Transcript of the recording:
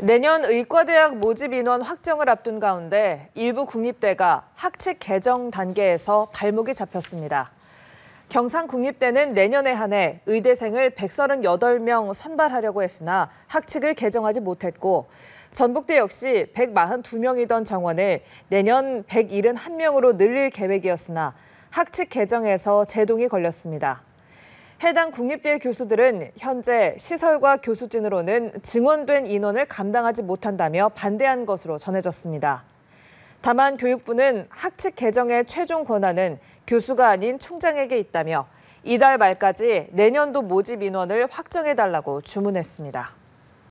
내년 의과대학 모집 인원 확정을 앞둔 가운데 일부 국립대가 학칙 개정 단계에서 발목이 잡혔습니다. 경상국립대는 내년에 한해 의대생을 138명 선발하려고 했으나 학칙을 개정하지 못했고 전북대 역시 142명이던 정원을 내년 171명으로 늘릴 계획이었으나 학칙 개정에서 제동이 걸렸습니다. 해당 국립대 교수들은 현재 시설과 교수진으로는 증원된 인원을 감당하지 못한다며 반대한 것으로 전해졌습니다. 다만 교육부는 학칙 개정의 최종 권한은 교수가 아닌 총장에게 있다며 이달 말까지 내년도 모집 인원을 확정해달라고 주문했습니다.